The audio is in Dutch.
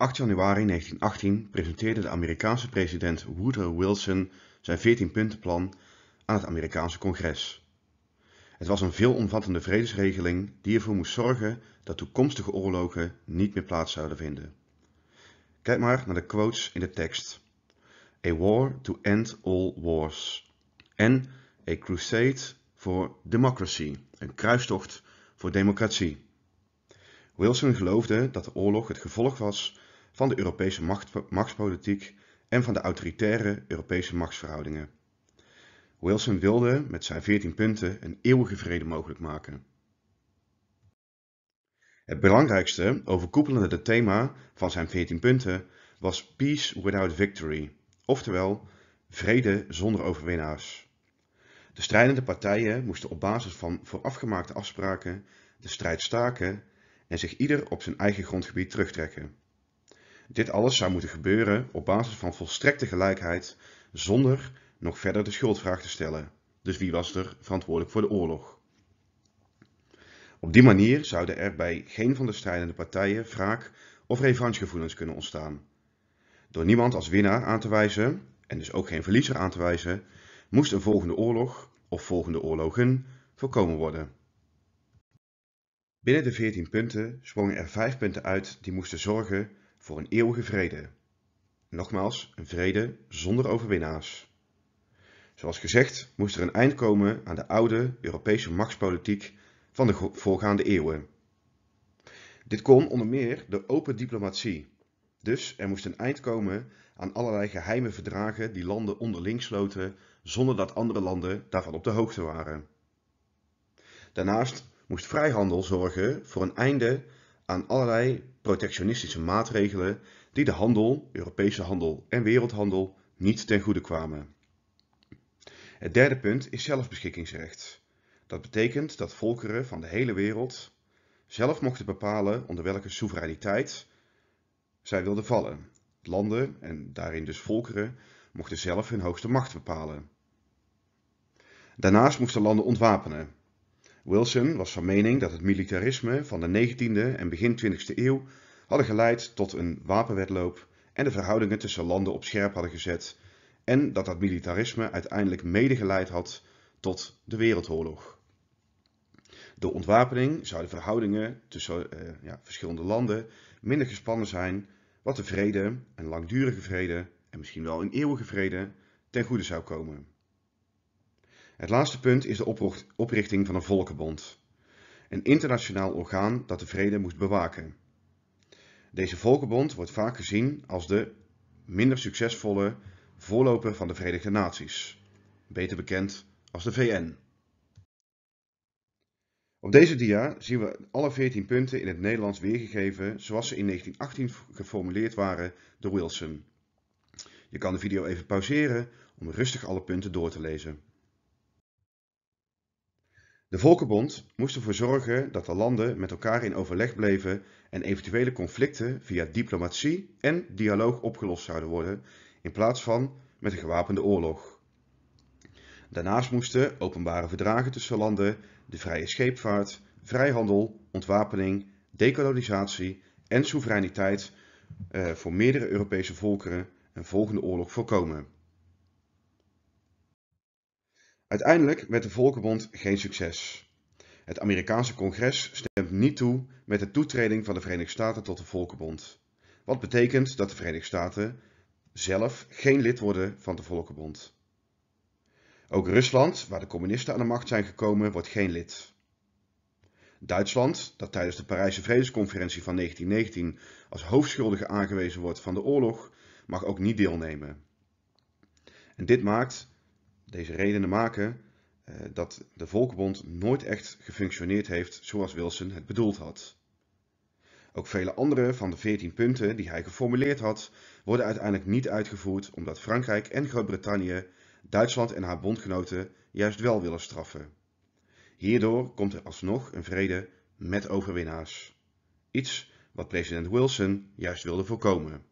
8 januari 1918 presenteerde de Amerikaanse president Woodrow Wilson zijn 14-puntenplan aan het Amerikaanse congres. Het was een veelomvattende vredesregeling die ervoor moest zorgen dat toekomstige oorlogen niet meer plaats zouden vinden. Kijk maar naar de quotes in de tekst. A war to end all wars. En a crusade for democracy. Een kruistocht voor democratie. Wilson geloofde dat de oorlog het gevolg was van de Europese machtspolitiek en van de autoritaire Europese machtsverhoudingen. Wilson wilde met zijn 14 punten een eeuwige vrede mogelijk maken. Het belangrijkste overkoepelende thema van zijn 14 punten was Peace Without Victory, oftewel vrede zonder overwinnaars. De strijdende partijen moesten op basis van voorafgemaakte afspraken de strijd staken en zich ieder op zijn eigen grondgebied terugtrekken. Dit alles zou moeten gebeuren op basis van volstrekte gelijkheid, zonder nog verder de schuldvraag te stellen. Dus wie was er verantwoordelijk voor de oorlog? Op die manier zouden er bij geen van de strijdende partijen wraak of revanchegevoelens kunnen ontstaan. Door niemand als winnaar aan te wijzen, en dus ook geen verliezer aan te wijzen, moest een volgende oorlog of volgende oorlogen voorkomen worden. Binnen de 14 punten sprongen er 5 punten uit die moesten zorgen voor een eeuwige vrede. Nogmaals, een vrede zonder overwinnaars. Zoals gezegd moest er een eind komen aan de oude Europese machtspolitiek van de voorgaande eeuwen. Dit kon onder meer door open diplomatie. Dus er moest een eind komen aan allerlei geheime verdragen die landen onderling sloten zonder dat andere landen daarvan op de hoogte waren. Daarnaast moest vrijhandel zorgen voor een einde aan allerlei protectionistische maatregelen die de handel, Europese handel en wereldhandel niet ten goede kwamen. Het derde punt is zelfbeschikkingsrecht. Dat betekent dat volkeren van de hele wereld zelf mochten bepalen onder welke soevereiniteit zij wilden vallen. Landen en daarin dus volkeren mochten zelf hun hoogste macht bepalen. Daarnaast moesten landen ontwapenen. Wilson was van mening dat het militarisme van de 19e en begin 20e eeuw hadden geleid tot een wapenwedloop en de verhoudingen tussen landen op scherp hadden gezet en dat dat militarisme uiteindelijk mede geleid had tot de Wereldoorlog. Door ontwapening zouden verhoudingen tussen eh, ja, verschillende landen minder gespannen zijn, wat de vrede, een langdurige vrede en misschien wel een eeuwige vrede, ten goede zou komen. Het laatste punt is de oprichting van een volkenbond. Een internationaal orgaan dat de vrede moest bewaken. Deze volkenbond wordt vaak gezien als de minder succesvolle voorloper van de Verenigde Naties, beter bekend als de VN. Op deze dia zien we alle 14 punten in het Nederlands weergegeven zoals ze in 1918 geformuleerd waren door Wilson. Je kan de video even pauzeren om rustig alle punten door te lezen. De Volkenbond moest ervoor zorgen dat de landen met elkaar in overleg bleven en eventuele conflicten via diplomatie en dialoog opgelost zouden worden in plaats van met een gewapende oorlog. Daarnaast moesten openbare verdragen tussen landen de vrije scheepvaart, vrijhandel, ontwapening, dekolonisatie en soevereiniteit eh, voor meerdere Europese volkeren een volgende oorlog voorkomen. Uiteindelijk werd de Volkenbond geen succes. Het Amerikaanse congres stemt niet toe met de toetreding van de Verenigde Staten tot de Volkenbond. Wat betekent dat de Verenigde Staten zelf geen lid worden van de Volkenbond. Ook Rusland, waar de communisten aan de macht zijn gekomen, wordt geen lid. Duitsland, dat tijdens de Parijse Vredesconferentie van 1919 als hoofdschuldige aangewezen wordt van de oorlog, mag ook niet deelnemen. En dit maakt deze redenen maken eh, dat de Volkenbond nooit echt gefunctioneerd heeft zoals Wilson het bedoeld had. Ook vele andere van de 14 punten die hij geformuleerd had, worden uiteindelijk niet uitgevoerd omdat Frankrijk en Groot-Brittannië Duitsland en haar bondgenoten juist wel willen straffen. Hierdoor komt er alsnog een vrede met overwinnaars. Iets wat president Wilson juist wilde voorkomen.